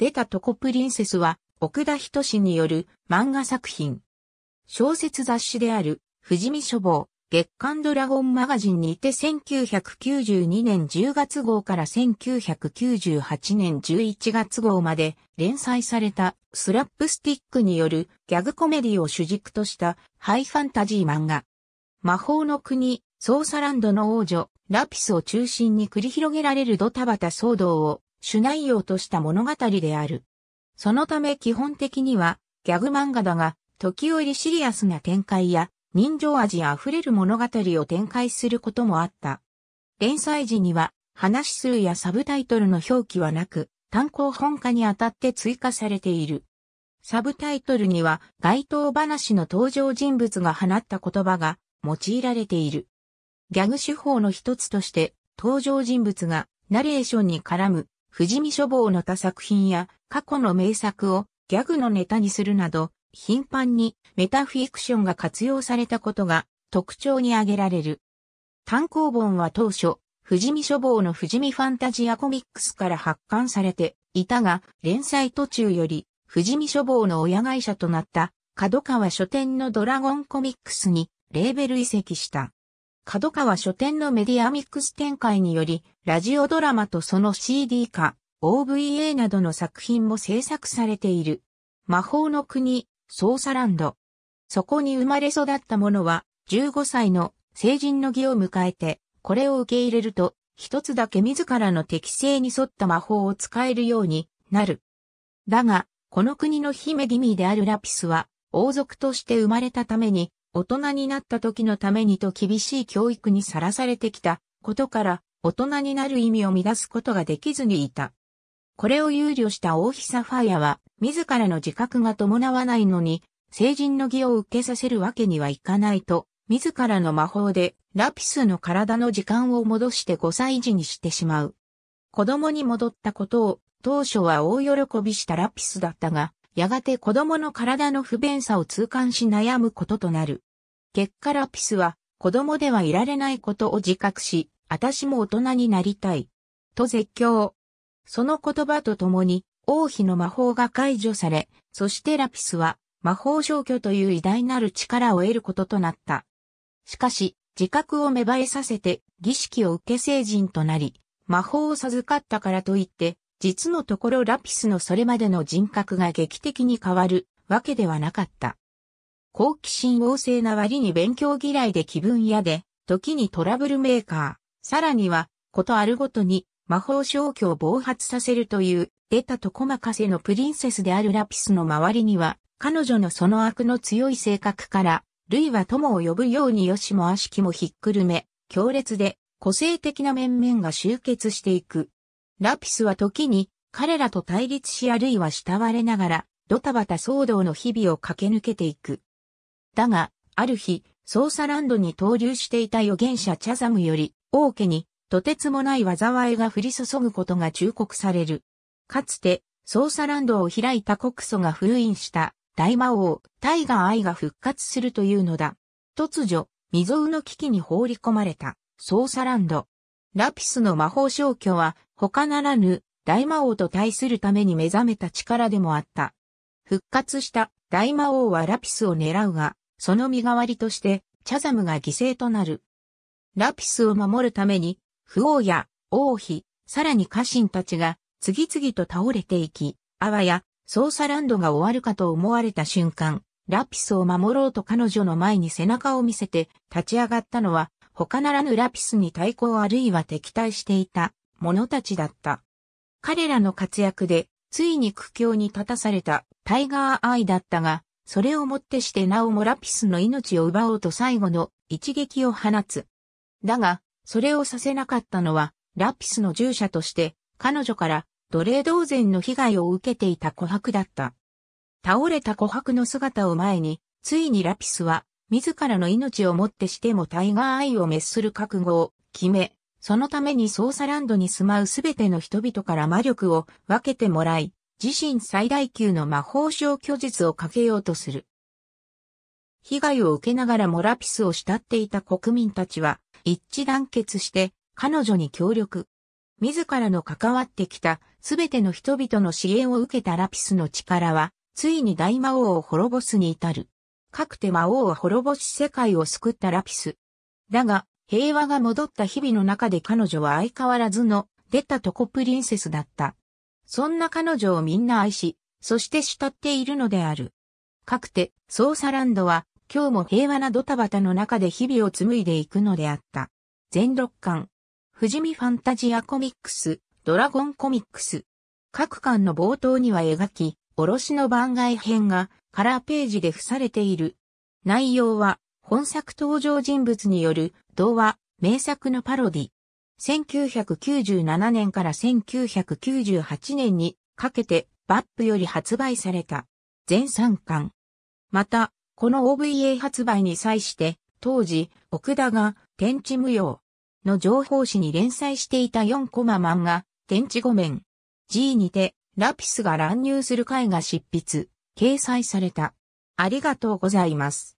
出たトコプリンセスは、奥田人志による漫画作品。小説雑誌である、富士見書房、月刊ドラゴンマガジンにて1992年10月号から1998年11月号まで連載されたスラップスティックによるギャグコメディを主軸としたハイファンタジー漫画。魔法の国、ソーサランドの王女、ラピスを中心に繰り広げられるドタバタ騒動を主内容とした物語である。そのため基本的にはギャグ漫画だが、時折シリアスな展開や人情味あふれる物語を展開することもあった。連載時には話数やサブタイトルの表記はなく、単行本化にあたって追加されている。サブタイトルには該当話の登場人物が放った言葉が用いられている。ギャグ手法の一つとして登場人物がナレーションに絡む富士見書房の他作品や過去の名作をギャグのネタにするなど、頻繁にメタフィクションが活用されたことが特徴に挙げられる。単行本は当初、富士見書房の富士見ファンタジアコミックスから発刊されていたが、連載途中より、富士見書房の親会社となった、角川書店のドラゴンコミックスにレーベル移籍した。角川書店のメディアミックス展開により、ラジオドラマとその CD 化、OVA などの作品も制作されている。魔法の国、ソーサランド。そこに生まれ育った者は、15歳の成人の儀を迎えて、これを受け入れると、一つだけ自らの適性に沿った魔法を使えるようになる。だが、この国の姫君であるラピスは、王族として生まれたために、大人になった時のためにと厳しい教育にさらされてきたことから、大人になる意味を乱すことができずにいた。これを憂慮した大久ファイアは、自らの自覚が伴わないのに、成人の義を受けさせるわけにはいかないと、自らの魔法で、ラピスの体の時間を戻して5歳児にしてしまう。子供に戻ったことを、当初は大喜びしたラピスだったが、やがて子供の体の不便さを痛感し悩むこととなる。結果ラピスは子供ではいられないことを自覚し、私も大人になりたい。と絶叫。その言葉とともに王妃の魔法が解除され、そしてラピスは魔法消去という偉大なる力を得ることとなった。しかし、自覚を芽生えさせて儀式を受け成人となり、魔法を授かったからといって、実のところラピスのそれまでの人格が劇的に変わるわけではなかった。好奇心旺盛な割に勉強嫌いで気分嫌で、時にトラブルメーカー、さらには、ことあるごとに魔法消去を暴発させるという、出たとこかせのプリンセスであるラピスの周りには、彼女のその悪の強い性格から、ルイは友を呼ぶようによしも悪しきもひっくるめ、強烈で個性的な面々が集結していく。ラピスは時に彼らと対立しあるいは慕われながら、ドタバタ騒動の日々を駆け抜けていく。だが、ある日、ソーサランドに投留していた預言者チャザムより、王家に、とてつもない災いが降り注ぐことが忠告される。かつて、ソーサランドを開いた国祖が封印した大魔王、タイガーアイが復活するというのだ。突如、未曾有の危機に放り込まれた、ソーサランド。ラピスの魔法消去は、他ならぬ、大魔王と対するために目覚めた力でもあった。復活した大魔王はラピスを狙うが、その身代わりとして、チャザムが犠牲となる。ラピスを守るために、不王や王妃、さらに家臣たちが次々と倒れていき、あわやソーサランドが終わるかと思われた瞬間、ラピスを守ろうと彼女の前に背中を見せて立ち上がったのは、他ならぬラピスに対抗あるいは敵対していた者たちだった。彼らの活躍で、ついに苦境に立たされたタイガーアイだったが、それをもってしてなおもラピスの命を奪おうと最後の一撃を放つ。だが、それをさせなかったのは、ラピスの従者として、彼女から奴隷同然の被害を受けていた琥珀だった。倒れた琥珀の姿を前に、ついにラピスは、自らの命をもってしてもタイガー愛を滅する覚悟を決め、そのためにソーサランドに住まうすべての人々から魔力を分けてもらい、自身最大級の魔法省拒絶をかけようとする。被害を受けながらモラピスを慕っていた国民たちは、一致団結して彼女に協力。自らの関わってきたすべての人々の支援を受けたラピスの力は、ついに大魔王を滅ぼすに至る。かくて魔王は滅ぼし世界を救ったラピス。だが、平和が戻った日々の中で彼女は相変わらずの出たとこプリンセスだった。そんな彼女をみんな愛し、そして慕っているのである。かくて、ソーサランドは、今日も平和なドタバタの中で日々を紡いでいくのであった。全六巻。富士見ファンタジアコミックス、ドラゴンコミックス。各巻の冒頭には描き、おろしの番外編がカラーページで付されている。内容は、本作登場人物による童話、名作のパロディ。1997年から1998年にかけてバップより発売された全3巻。また、この OVA 発売に際して当時、奥田が天地無用の情報誌に連載していた4コマ漫画天地御面 G にてラピスが乱入する回が執筆、掲載された。ありがとうございます。